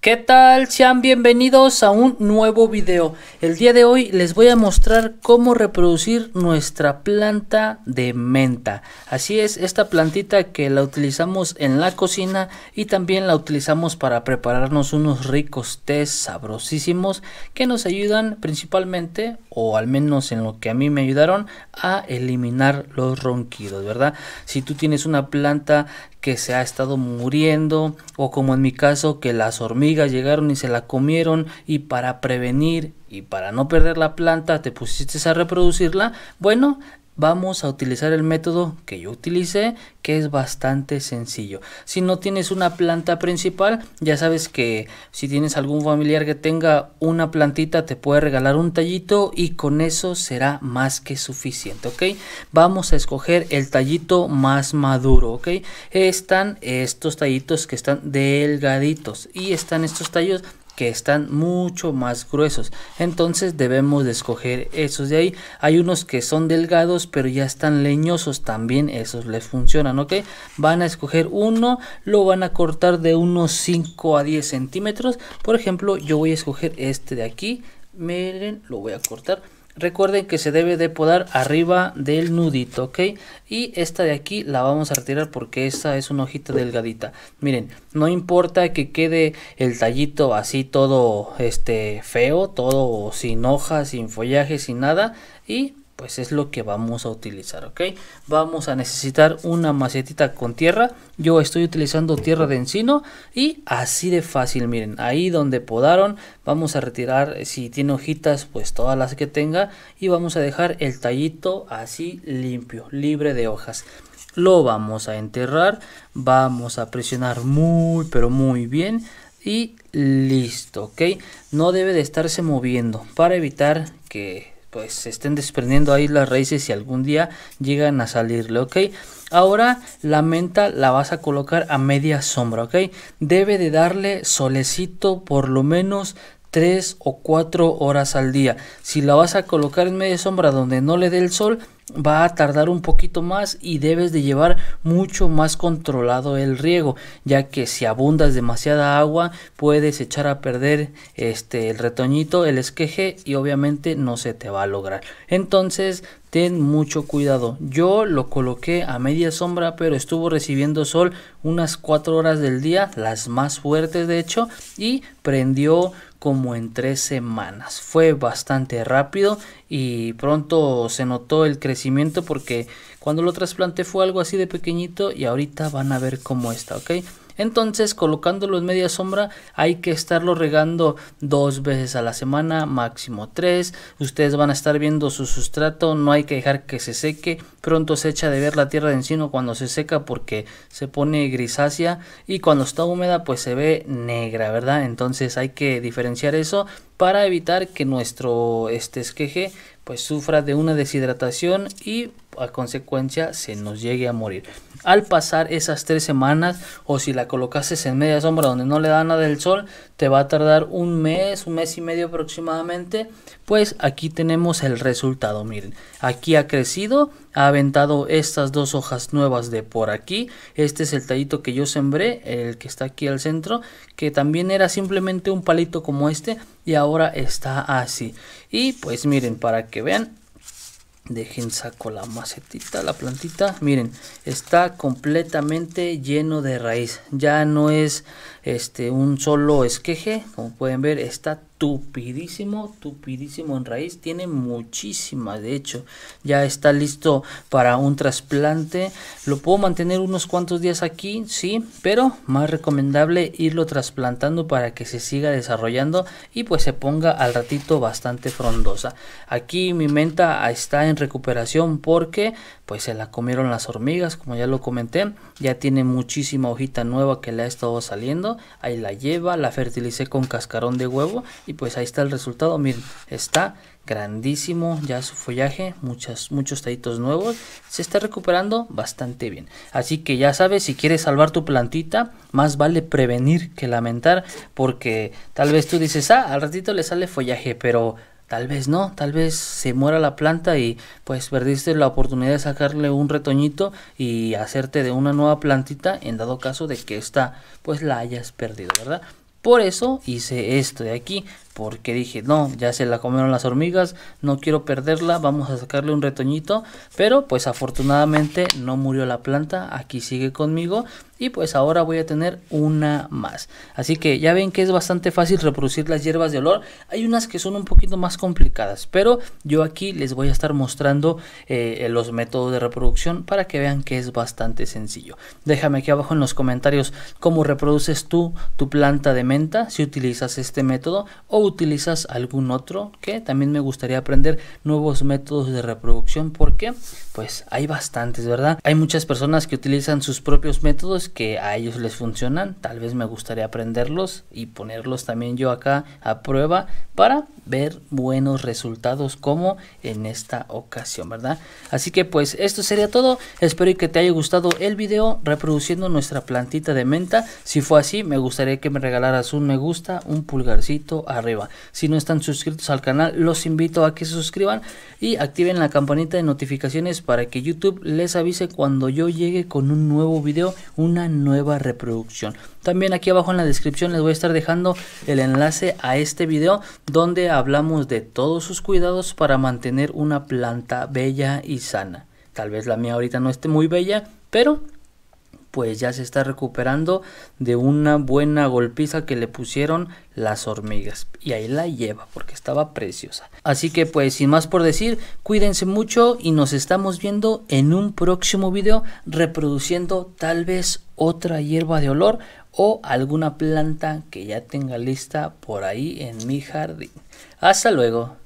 ¿Qué tal? Sean bienvenidos a un nuevo video. El día de hoy les voy a mostrar cómo reproducir nuestra planta de menta. Así es, esta plantita que la utilizamos en la cocina y también la utilizamos para prepararnos unos ricos tés sabrosísimos que nos ayudan principalmente, o al menos en lo que a mí me ayudaron, a eliminar los ronquidos, ¿verdad? Si tú tienes una planta que se ha estado muriendo o como en mi caso que las hormigas llegaron y se la comieron y para prevenir y para no perder la planta te pusiste a reproducirla, bueno, vamos a utilizar el método que yo utilicé, que es bastante sencillo. Si no tienes una planta principal, ya sabes que si tienes algún familiar que tenga una plantita, te puede regalar un tallito y con eso será más que suficiente, ¿ok? Vamos a escoger el tallito más maduro, ¿ok? Están estos tallitos que están delgaditos y están estos tallos que están mucho más gruesos. Entonces debemos de escoger esos de ahí. Hay unos que son delgados pero ya están leñosos. También esos les funcionan, ¿ok? Van a escoger uno, lo van a cortar de unos 5 a 10 centímetros. Por ejemplo, yo voy a escoger este de aquí. Miren, lo voy a cortar recuerden que se debe de podar arriba del nudito ok y esta de aquí la vamos a retirar porque esta es una hojita delgadita miren no importa que quede el tallito así todo este feo todo sin hojas sin follaje sin nada y pues es lo que vamos a utilizar ok vamos a necesitar una macetita con tierra yo estoy utilizando tierra de encino y así de fácil miren ahí donde podaron vamos a retirar eh, si tiene hojitas pues todas las que tenga y vamos a dejar el tallito así limpio libre de hojas lo vamos a enterrar vamos a presionar muy pero muy bien y listo ok no debe de estarse moviendo para evitar que pues se estén desprendiendo ahí las raíces y algún día llegan a salirle, ¿ok? Ahora la menta la vas a colocar a media sombra, ¿ok? Debe de darle solecito por lo menos 3 o 4 horas al día. Si la vas a colocar en media sombra donde no le dé el sol, va a tardar un poquito más y debes de llevar mucho más controlado el riego ya que si abundas demasiada agua puedes echar a perder este el retoñito el esqueje y obviamente no se te va a lograr entonces ten mucho cuidado. Yo lo coloqué a media sombra, pero estuvo recibiendo sol unas 4 horas del día, las más fuertes de hecho, y prendió como en 3 semanas. Fue bastante rápido y pronto se notó el crecimiento porque cuando lo trasplanté fue algo así de pequeñito y ahorita van a ver cómo está, ¿ok? Entonces, colocándolo en media sombra, hay que estarlo regando dos veces a la semana, máximo tres. Ustedes van a estar viendo su sustrato, no hay que dejar que se seque. Pronto se echa de ver la tierra de encino cuando se seca porque se pone grisácea y cuando está húmeda pues se ve negra, ¿verdad? Entonces hay que diferenciar eso para evitar que nuestro este esqueje pues sufra de una deshidratación y a consecuencia se nos llegue a morir. Al pasar esas tres semanas o si la colocases en media sombra donde no le da nada del sol, te va a tardar un mes, un mes y medio aproximadamente. Pues aquí tenemos el resultado, miren, aquí ha crecido ha aventado estas dos hojas nuevas de por aquí. Este es el tallito que yo sembré, el que está aquí al centro, que también era simplemente un palito como este y ahora está así. Y pues miren, para que vean, Dejen saco la macetita, la plantita. Miren, está completamente lleno de raíz. Ya no es este un solo esqueje, como pueden ver, está tupidísimo, tupidísimo en raíz, tiene muchísima, de hecho, ya está listo para un trasplante, lo puedo mantener unos cuantos días aquí, sí, pero más recomendable irlo trasplantando para que se siga desarrollando y pues se ponga al ratito bastante frondosa. Aquí mi menta está en recuperación porque pues se la comieron las hormigas, como ya lo comenté, ya tiene muchísima hojita nueva que le ha estado saliendo, ahí la lleva, la fertilicé con cascarón de huevo y pues ahí está el resultado, miren, está grandísimo ya su follaje, muchas, muchos tallitos nuevos, se está recuperando bastante bien. Así que ya sabes, si quieres salvar tu plantita, más vale prevenir que lamentar, porque tal vez tú dices, ah, al ratito le sale follaje, pero tal vez no, tal vez se muera la planta y pues perdiste la oportunidad de sacarle un retoñito y hacerte de una nueva plantita en dado caso de que esta pues la hayas perdido, ¿verdad? Por eso hice esto de aquí, porque dije, no, ya se la comieron las hormigas, no quiero perderla, vamos a sacarle un retoñito, pero pues afortunadamente no murió la planta, aquí sigue conmigo y pues ahora voy a tener una más. Así que ya ven que es bastante fácil reproducir las hierbas de olor. Hay unas que son un poquito más complicadas, pero yo aquí les voy a estar mostrando eh, los métodos de reproducción para que vean que es bastante sencillo. Déjame aquí abajo en los comentarios cómo reproduces tú tu planta de menta, si utilizas este método o utilizas algún otro, que también me gustaría aprender nuevos métodos de reproducción porque pues hay bastantes, ¿verdad? Hay muchas personas que utilizan sus propios métodos que a ellos les funcionan. Tal vez me gustaría aprenderlos y ponerlos también yo acá a prueba para ver buenos resultados como en esta ocasión, ¿verdad? Así que pues esto sería todo. Espero que te haya gustado el vídeo reproduciendo nuestra plantita de menta. Si fue así, me gustaría que me regalaras un me gusta, un pulgarcito arriba. Si no están suscritos al canal, los invito a que se suscriban y activen la campanita de notificaciones para que YouTube les avise cuando yo llegue con un nuevo video, una nueva reproducción. También aquí abajo en la descripción les voy a estar dejando el enlace a este vídeo donde hablamos de todos sus cuidados para mantener una planta bella y sana. Tal vez la mía ahorita no esté muy bella, pero pues ya se está recuperando de una buena golpiza que le pusieron las hormigas. Y ahí la lleva porque estaba preciosa. Así que pues sin más por decir, cuídense mucho y nos estamos viendo en un próximo video reproduciendo tal vez otra hierba de olor o alguna planta que ya tenga lista por ahí en mi jardín. Hasta luego.